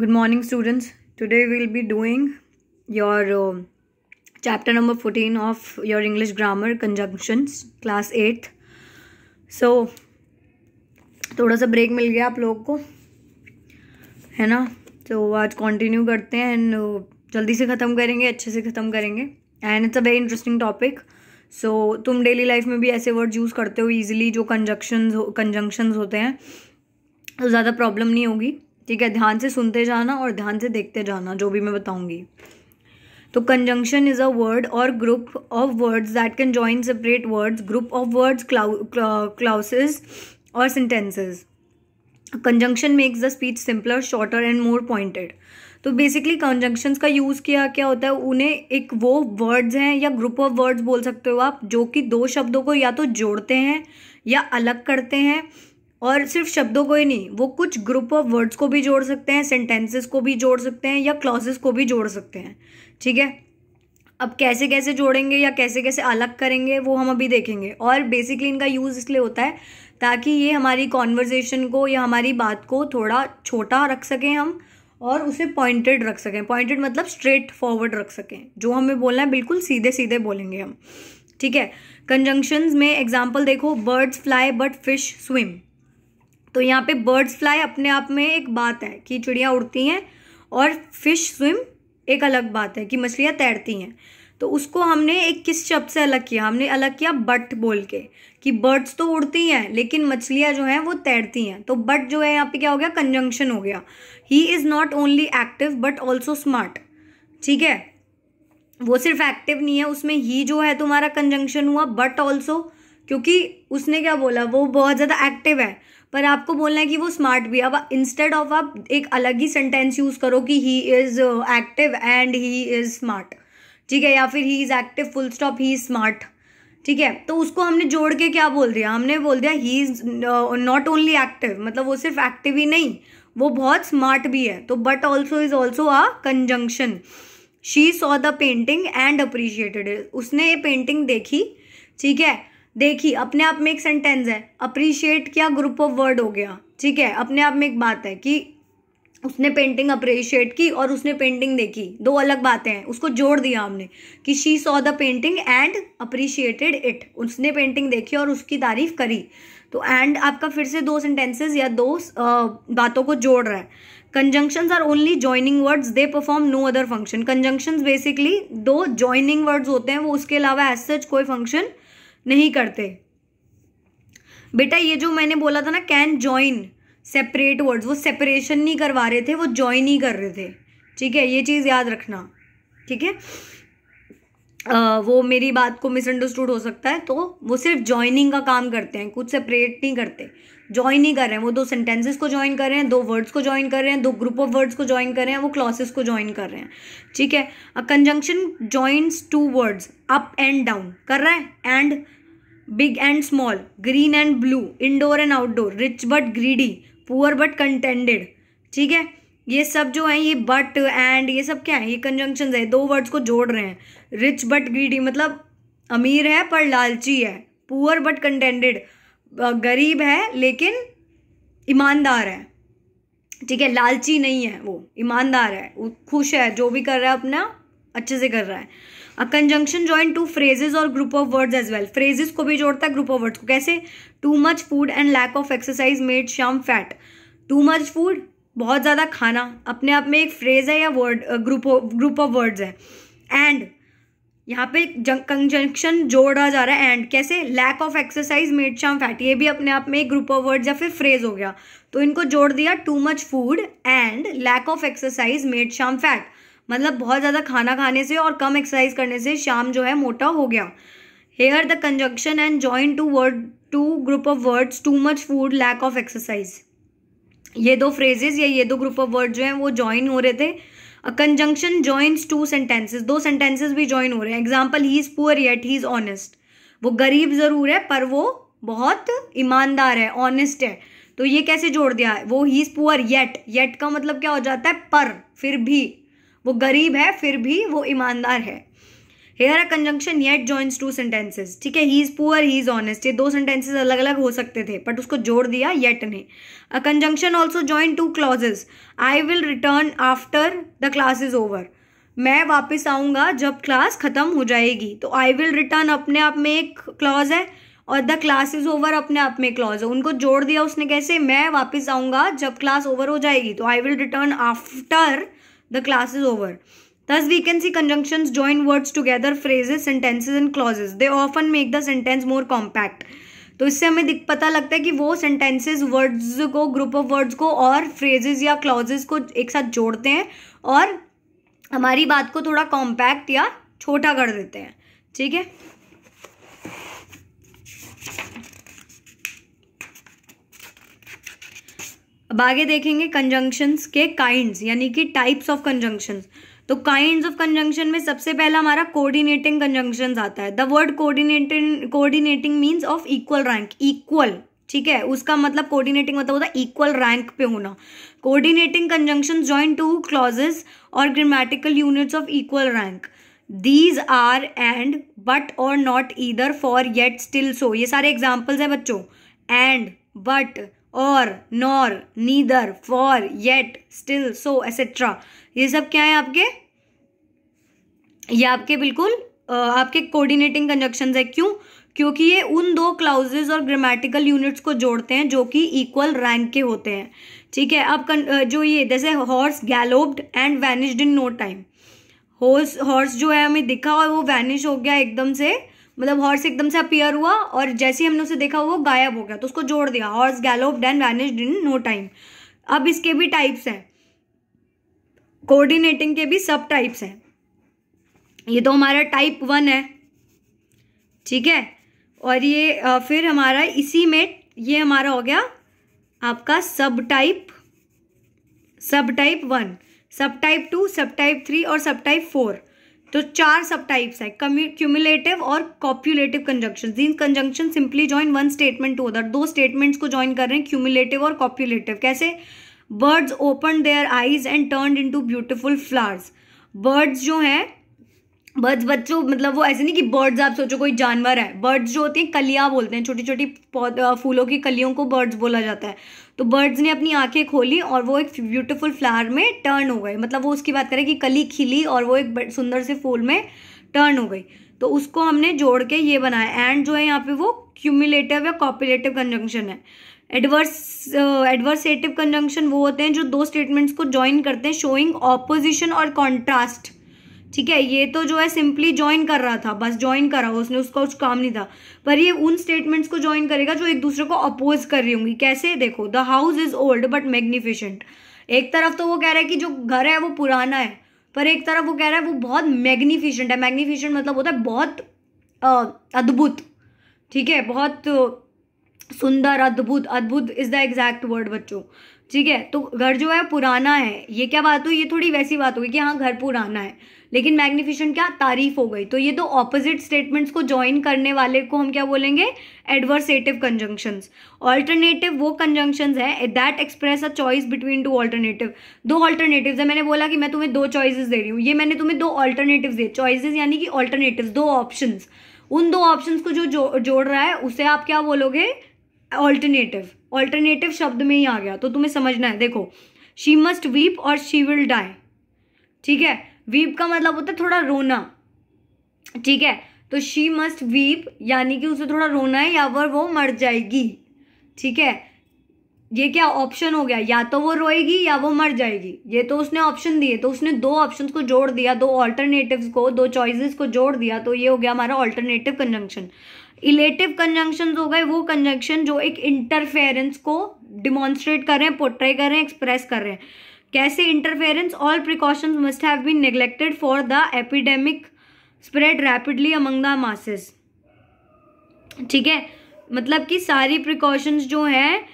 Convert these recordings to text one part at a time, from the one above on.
Good morning students today will be doing your chapter number fourteen of your English grammar grammar class eight so थोड़ा सा break मिल गया आप लोग को है ना तो so, आज कंटिन्यू करते हैं एंड uh, जल्दी से ख़त्म करेंगे अच्छे से ख़त्म करेंगे and it's a very interesting topic so तुम डेली लाइफ में भी ऐसे वर्ड यूज़ करते हो ईज़िली जो हो कंजंक्शंस होते हैं तो ज़्यादा प्रॉब्लम नहीं होगी ठीक है ध्यान से सुनते जाना और ध्यान से देखते जाना जो भी मैं बताऊँगी तो कंजंक्शन इज अ वर्ड और group of words that can join separate words group of words clauses और sentences conjunction makes the speech simpler shorter and more pointed तो बेसिकली कंजंक्शंस का यूज़ किया क्या होता है उन्हें एक वो वर्ड्स हैं या ग्रुप ऑफ वर्ड्स बोल सकते हो आप जो कि दो शब्दों को या तो जोड़ते हैं या अलग करते हैं और सिर्फ शब्दों को ही नहीं वो कुछ ग्रुप ऑफ वर्ड्स को भी जोड़ सकते हैं सेंटेंसेस को भी जोड़ सकते हैं या क्लॉजेस को भी जोड़ सकते हैं ठीक है अब कैसे कैसे जोड़ेंगे या कैसे कैसे अलग करेंगे वो हम अभी देखेंगे और बेसिकली इनका यूज़ इसलिए होता है ताकि ये हमारी कॉन्वर्जेसन को या हमारी बात को थोड़ा छोटा रख सकें हम और उसे पॉइंटेड रख सकें पॉइंटेड मतलब स्ट्रेट फॉरवर्ड रख सकें जो हमें बोलना है बिल्कुल सीधे सीधे बोलेंगे हम ठीक है कंजंक्शंस में एग्जांपल देखो birds fly but fish swim तो यहाँ पे बर्ड्स फ्लाई अपने आप में एक बात है कि चिड़िया उड़ती हैं और फिश स्विम एक अलग बात है कि मछलियाँ तैरती हैं तो उसको हमने एक किस शब्द से अलग किया हमने अलग किया बट बोल के कि बर्ड्स तो उड़ती हैं लेकिन मछलियाँ जो हैं वो तैरती हैं तो बट जो है यहाँ पे क्या हो गया कंजंक्शन हो गया he is not only active but also smart ठीक है वो सिर्फ एक्टिव नहीं है उसमें ही जो है तुम्हारा कंजंक्शन हुआ बट ऑल्सो क्योंकि उसने क्या बोला वो बहुत ज़्यादा एक्टिव है पर आपको बोलना है कि वो स्मार्ट भी अब इंस्टेड ऑफ आप एक अलग ही सेंटेंस यूज़ करो कि he is active and he is smart ठीक है या फिर he is active full stop he is smart ठीक है तो उसको हमने जोड़ के क्या बोल दिया हमने बोल दिया he is not only active मतलब वो सिर्फ एक्टिव ही नहीं वो बहुत स्मार्ट भी है तो but also is also a conjunction she saw the painting and appreciated उसने ये पेंटिंग देखी ठीक है देखिए अपने आप में एक सेंटेंस है अप्रिशिएट क्या ग्रुप ऑफ वर्ड हो गया ठीक है अपने आप में एक बात है कि उसने पेंटिंग अप्रिशिएट की और उसने पेंटिंग देखी दो अलग बातें हैं उसको जोड़ दिया हमने कि she saw the painting and appreciated it उसने पेंटिंग देखी और उसकी तारीफ करी तो एंड आपका फिर से दो सेंटेंसेस या दो बातों को जोड़ रहा है conjunctions are only joining words they perform no other function conjunctions basically दो ज्वाइनिंग वर्ड्स होते हैं वो उसके अलावा एज सच कोई फंक्शन नहीं करते बेटा ये जो मैंने बोला था ना कैन ज्वाइन सेपरेट वर्ड्स वो सेपरेशन नहीं करवा रहे थे वो ज्वाइन ही कर रहे थे ठीक है ये चीज़ याद रखना ठीक है Uh, वो मेरी बात को मिसअंडरस्टूड हो सकता है तो वो सिर्फ ज्वाइनिंग का काम करते हैं कुछ सेपरेट नहीं करते ज्वाइन ही कर रहे हैं वो दो सेंटेंसेस को ज्वाइन कर रहे हैं दो वर्ड्स को ज्वाइन कर रहे हैं दो ग्रुप ऑफ वर्ड्स को ज्वाइन कर रहे हैं वो क्लासेस को ज्वाइन कर रहे हैं ठीक है conjunction joins two words up and down कर रहा है and big and small, green and blue, indoor and outdoor, rich but greedy, poor but contented. ठीक है ये सब जो है ये बट एंड ये सब क्या है ये कंजंक्शन है दो वर्ड्स को जोड़ रहे हैं रिच बट ग्रीडी मतलब अमीर है पर लालची है पुअर बट कंटेंडेड गरीब है लेकिन ईमानदार है ठीक है लालची नहीं है वो ईमानदार है वो खुश है जो भी कर रहा है अपना अच्छे से कर रहा है a conjunction join two phrases और group of words as well phrases को भी जोड़ता है ग्रुप ऑफ वर्ड्स को कैसे too much food and lack of exercise made Shyam fat too much food बहुत ज़्यादा खाना अपने आप में एक फ्रेज है या word group group of words है एंड यहाँ पे कंजंक्शन जोड़ा जा रहा है एंड कैसे lack of exercise made Shyam fat ये भी अपने आप में एक ग्रुप ऑफ वर्ड्स या फिर फ्रेज हो गया तो इनको जोड़ दिया too much food and lack of exercise made Shyam fat मतलब बहुत ज़्यादा खाना खाने से और कम एक्सरसाइज करने से शाम जो है मोटा हो गया here the conjunction and join two word two group of words too much food lack of exercise ये दो फ्रेजेज या ये दो ग्रुप ऑफ वर्ड जो हैं वो ज्वाइन हो रहे थे कंजंक्शन ज्वाइंस टू सेंटेंसेज दो सेंटेंसेज भी ज्वाइन हो रहे हैं example he is poor yet he is honest वो गरीब ज़रूर है पर वो बहुत ईमानदार है ऑनेस्ट है तो ये कैसे जोड़ दिया है वो he is poor yet yet का मतलब क्या हो जाता है पर फिर भी वो गरीब है फिर भी वो ईमानदार है here a conjunction yet joins two sentences ठीक है he is poor he is honest ये दो सेंटेंसेज अलग अलग हो सकते थे बट उसको जोड़ दिया येट ने a conjunction also join two clauses I will return after the class is over मैं वापस आऊँगा जब क्लास ख़त्म हो जाएगी तो आई विल रिटर्न अपने आप में एक क्लॉज है और द क्लास इज ओवर अपने आप में क्लॉज है उनको जोड़ दिया उसने कैसे मैं वापस आऊँगा जब क्लास ओवर हो जाएगी तो I will return after the class is over thus we can see conjunction join words together phrases sentences and clauses they often make the sentence more compact तो इससे हमें दिख पता लगता है कि वो सेंटेंसेज वर्ड्स को ग्रुप ऑफ वर्ड्स को और फ्रेजेस या क्लॉजेस को एक साथ जोड़ते हैं और हमारी बात को थोड़ा कॉम्पैक्ट या छोटा कर देते हैं ठीक है अब आगे देखेंगे कंजंक्शंस के काइंड्स यानी कि टाइप्स ऑफ कंजंक्शंस तो काइंड ऑफ कंजंक्शन में सबसे पहला हमारा कोऑर्डिनेटिंग कंजंक्शन आता है the word coordinating coordinating means of equal rank equal ठीक है उसका मतलब कोऑर्डिनेटिंग मतलब होता है इक्वल रैंक पे होना coordinating conjunction join two clauses और grammatical units of equal rank these are and but और not either for yet still so ये सारे एग्जाम्पल्स हैं बच्चों एंड बट और nor neither for yet still so etcetera ये सब क्या है आपके ये आपके बिल्कुल आपके कोऑर्डिनेटिंग कंजक्शन है क्यों क्योंकि ये उन दो क्लाउजेज और ग्रामेटिकल यूनिट्स को जोड़ते हैं जो कि इक्वल रैंक के होते हैं ठीक है अब जो ये जैसे horse galloped and vanished in no time horse horse जो है हमें दिखा और वो वैनिश हो गया एकदम से मतलब हॉर्स एकदम से अपियर हुआ और जैसे ही हमने उसे देखा वो गायब हो गया तो उसको जोड़ दिया हॉर्स गैलोप डैन वैनिस्ड इन नो टाइम अब इसके भी टाइप्स हैं कोऑर्डिनेटिंग के भी सब टाइप्स हैं ये तो हमारा टाइप वन है ठीक है और ये फिर हमारा इसी में ये हमारा हो गया आपका subtype subtype one subtype two subtype three और सब टाइप फोर तो चार सब टाइप्स है क्यूमुलेटिव और कॉप्यूलेटिव कंजंक्शन इन conjunction simply join one statement to other दो स्टेटमेंट्स को ज्वाइन कर रहे हैं क्यूमुलेटिव और कॉप्यूलेटिव कैसे birds open their eyes and turn into beautiful flowers birds जो हैं बर्ड्स बच्चों मतलब वो ऐसे नहीं कि बर्ड्स आप सोचो कोई जानवर है बर्ड्स जो होती हैं कलियाँ बोलते हैं छोटी छोटी फूलों की कलियों को बर्ड्स बोला जाता है तो बर्ड्स ने अपनी आंखें खोली और वो एक ब्यूटीफुल फ्लावर में टर्न हो गए मतलब वो उसकी बात करें कि कली खिली और वो एक सुंदर से फूल में टर्न हो गई तो उसको हमने जोड़ के ये बनाया एंड जो है यहाँ पे वो क्यूमुलेटिव या कॉपरेटिव कंजंक्शन है एडवर्स एडवर्सेटिव कंजंक्शन वो होते हैं जो दो स्टेटमेंट्स को ज्वाइन करते हैं शोइंग ऑपोजिशन और कॉन्ट्रास्ट ठीक है ये तो जो है सिंपली ज्वाइन कर रहा था बस ज्वाइन करा उसने उसका कुछ काम नहीं था पर ये उन स्टेटमेंट्स को ज्वाइन करेगा जो एक दूसरे को अपोज कर रही होंगी कैसे देखो the house is old but magnificent एक तरफ तो वो कह रहा है कि जो घर है वो पुराना है पर एक तरफ वो कह रहा है वो बहुत मैग्निफिशेंट है मैग्निफिशेंट मतलब होता है बहुत अद्भुत ठीक है बहुत सुंदर अद्भुत अद्भुत इज द एग्जैक्ट वर्ड बच्चों ठीक है तो घर जो है पुराना है ये क्या बात हुई ये थोड़ी वैसी बात होगी कि हाँ घर पुराना है लेकिन मैग्निफिशेंट क्या तारीफ हो गई तो ये दो ऑपोजिट स्टेटमेंट्स को ज्वाइन करने वाले को हम क्या बोलेंगे एडवर्सेटिव कंजंक्शंस ऑल्टरनेटिव वो कंजंक्शंस है that express a choice between two alternative दो ऑल्टरनेटिव है मैंने बोला कि मैं तुम्हें दो चॉइसेस दे रही हूँ ये मैंने तुम्हें दो ऑल्टरनेटिव दिए चॉइस यानी कि ऑल्टरनेटिव दो ऑप्शन उन दो ऑप्शन को जो, जो जोड़ रहा है उसे आप क्या बोलोगे ऑल्टरनेटिव ऑल्टरनेटिव शब्द में ही आ गया तो तुम्हें समझना है देखो शी मस्ट वीप और शी विल डाई ठीक है वीप का मतलब होता है थोड़ा रोना ठीक है तो शी मस्ट वीप यानी कि उसे थोड़ा रोना है या वह वो मर जाएगी ठीक है ये क्या ऑप्शन हो गया या तो वो रोएगी या वो मर जाएगी ये तो उसने ऑप्शन दिए तो उसने दो ऑप्शंस को जोड़ दिया दो ऑल्टरनेटिव्स को दो चॉइसेस को जोड़ दिया तो ये हो गया हमारा ऑल्टरनेटिव कंजंक्शन इलेटिव कंजंक्शन हो गए वो कंजंक्शन जो एक इंटरफेरेंस को डिमॉन्स्ट्रेट कर रहे हैं पोट्रे कर रहे हैं एक्सप्रेस कर रहे हैं कैसे interference all precautions must have been for the epidemic spread rapidly among the masses ठीक है मतलब कि सारी प्रिकॉशंस जो हैं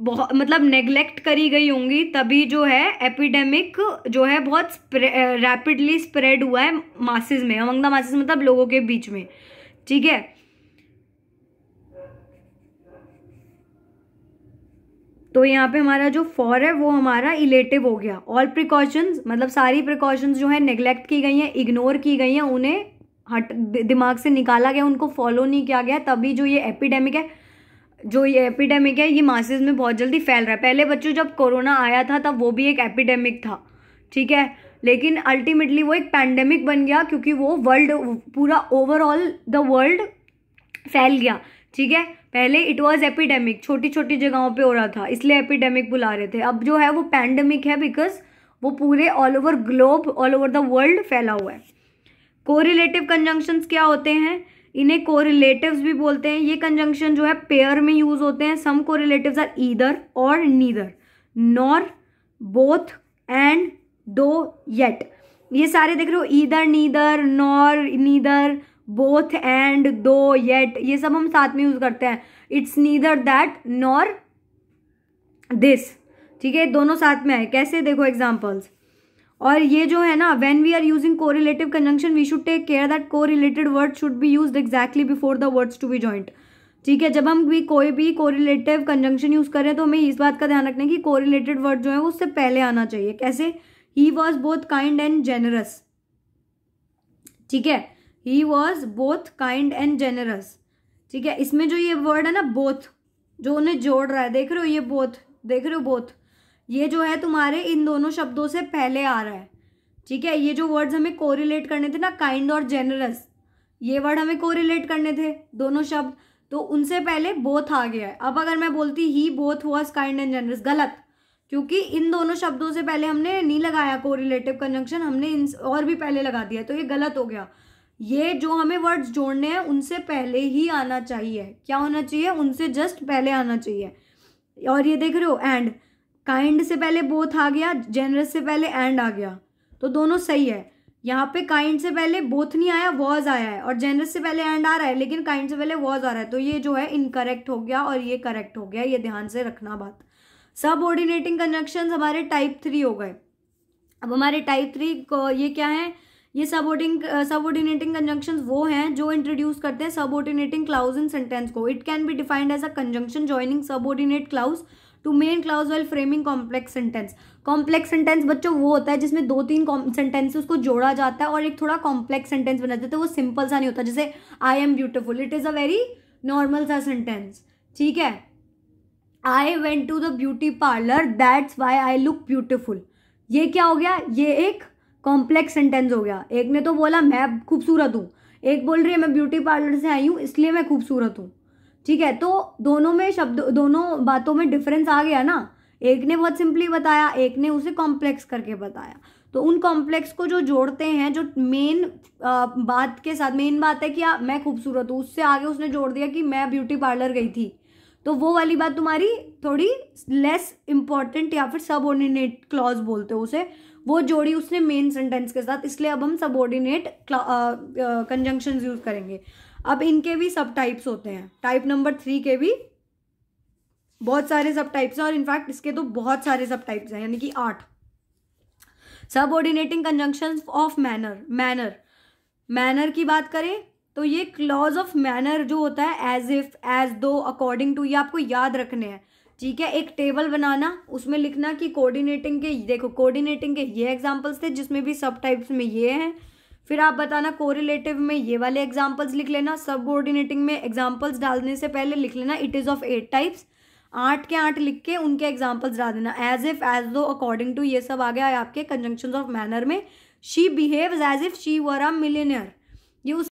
बहुत मतलब नेग्लेक्ट करी गई होंगी तभी जो है एपिडेमिक जो है बहुत रैपिडली स्प्रेड हुआ है मासेस में अमंग द मासेस मतलब लोगों के बीच में ठीक है तो यहाँ पे हमारा जो फॉर है वो हमारा इलेटिव हो गया ऑल प्रिकॉशंस मतलब सारी प्रिकॉशंस जो है नेग्लेक्ट की गई हैं इग्नोर की गई हैं उन्हें हट दिमाग से निकाला गया उनको फॉलो नहीं किया गया तभी जो ये एपिडेमिक है जो ये एपिडेमिक है ये मासेज में बहुत जल्दी फैल रहा है पहले बच्चों जब कोरोना आया था तब वो भी एक एपिडेमिक था ठीक है लेकिन अल्टीमेटली वो एक पैंडेमिक बन गया क्योंकि वो वर्ल्ड पूरा ओवरऑल द वर्ल्ड फैल गया ठीक है पहले इट वाज एपिडेमिक छोटी छोटी जगहों पे हो रहा था इसलिए एपिडेमिक बुला रहे थे अब जो है वो पैंडेमिक है बिकॉज वो पूरे all over globe all over the world फैला हुआ है कोरिलेटिव कंजंक्शंस क्या होते हैं इन्हें कोरिलेटिव्स भी बोलते हैं ये कंजंक्शन जो है पेयर में यूज होते हैं सम रिलेटिव आर ईदर और neither nor both and though yet ये सारे देख रहे हो either neither nor neither both and though yet ये सब हम साथ में यूज करते हैं it's neither that nor this ठीक है दोनों साथ में है कैसे देखो एग्जाम्पल्स और ये जो है ना वेन वी आर यूजिंग को relative conjunction we should take care that को related word should be use exactly before the words to be joint ठीक है जब हम भी कोई भी को रिलेटिव कंजंक्शन यूज करें तो हमें इस बात का ध्यान रखना है कि कोरिलेटेड वर्ड जो है वो उससे पहले आना चाहिए कैसे he was both kind and generous ठीक है he was both kind and generous ठीक है इसमें जो ये वर्ड है ना बोथ जो उन्हें जोड़ रहा है देख रहे हो ये बोथ देख रहे हो बोथ ये जो है तुम्हारे इन दोनों शब्दों से पहले आ रहा है ठीक है ये जो वर्ड्स हमें कोरिलेट करने थे ना काइंड और जेनरस ये वर्ड हमें कोरिलेट करने थे दोनों शब्द तो उनसे पहले बोथ आ गया है अब अगर मैं बोलती ही बोथ हुआ काइंड एंड जेनरस गलत क्योंकि इन दोनों शब्दों से पहले हमने नहीं लगाया कोरिलेटिव कंजंक्शन हमने इन और भी पहले लगा दिया तो ये गलत हो गया ये जो हमें वर्ड्स जोड़ने हैं उनसे पहले ही आना चाहिए क्या होना चाहिए उनसे जस्ट पहले आना चाहिए और ये देख रहे हो एंड काइंड से पहले बोथ आ गया जेनरस से पहले एंड आ गया तो दोनों सही है यहाँ पे काइंड से पहले बोथ नहीं आया वॉज आया है और जेनरस से पहले एंड आ रहा है लेकिन काइंड से पहले वॉज आ रहा है तो ये जो है इनकरेक्ट हो गया और ये करेक्ट हो गया ये ध्यान से रखना बात सब ऑर्डिनेटिंग कनेक्शन हमारे टाइप थ्री हो गए अब हमारे टाइप थ्री ये क्या है ये सबोर्डिंग सबोर्डिनेटिंग कंजंक्शन वो हैं जो इंट्रोड्यूस करते हैं सबोर्डिनेटिंग क्लाउज इन सेंटेंस को it can be defined as a conjunction joining subordinate clause to main clause well framing complex sentence complex sentence बच्चों वो होता है जिसमें दो तीन सेंटेंसेस को जोड़ा जाता है और एक थोड़ा कॉम्प्लेक्स सेंटेंस बना जाता है वो सिंपल सा नहीं होता जैसे I am beautiful it is a very normal सा सेंटेंस ठीक है I went to the beauty parlour that's why I look beautiful ये क्या हो गया ये एक कॉम्प्लेक्स सेंटेंस हो गया एक ने तो बोला मैं खूबसूरत हूँ एक बोल रही है मैं ब्यूटी पार्लर से आई हूँ इसलिए मैं खूबसूरत हूँ ठीक है तो दोनों में शब्द दोनों बातों में डिफरेंस आ गया ना एक ने बहुत सिंपली बताया एक ने उसे कॉम्प्लेक्स करके बताया तो उन कॉम्प्लेक्स को जो जोड़ते हैं जो मेन बात के साथ मेन बात है कि आ, हाँ, मैं खूबसूरत हूँ उससे आगे उसने जोड़ दिया कि मैं ब्यूटी पार्लर गई थी तो वो वाली बात तुम्हारी थोड़ी लेस इम्पॉर्टेंट या फिर सबऑर्डिनेट क्लॉज बोलते हो उसे वो जोड़ी उसने मेन सेंटेंस के साथ इसलिए अब हम सबऑर्डिनेट कंजंक्शन यूज करेंगे अब इनके भी सब टाइप्स होते हैं टाइप नंबर थ्री के भी बहुत सारे सब टाइप्स हैं और इनफैक्ट इसके तो बहुत सारे सब टाइप्स हैं यानी कि आठ subordinating conjunction of manner manner manner की बात करें तो ये क्लॉज ऑफ मैनर जो होता है as if as though according to ये आपको याद रखने हैं ठीक है एक टेबल बनाना उसमें लिखना कि कोऑर्डिनेटिंग के देखो कोऑर्डिनेटिंग के ये एग्जांपल्स थे जिसमें भी सब टाइप्स में ये हैं फिर आप बताना कोरिलेटिव में ये वाले एग्जांपल्स लिख लेना सब कोऑर्डिनेटिंग में एग्जांपल्स डालने से पहले लिख लेना it is of eight types आठ के आठ लिख के उनके एग्जाम्पल्स डाल देना as if as though according to ये सब आ गया है आपके कंजंक्शन ऑफ मैनर में she behave as if she were a millionaire ये उस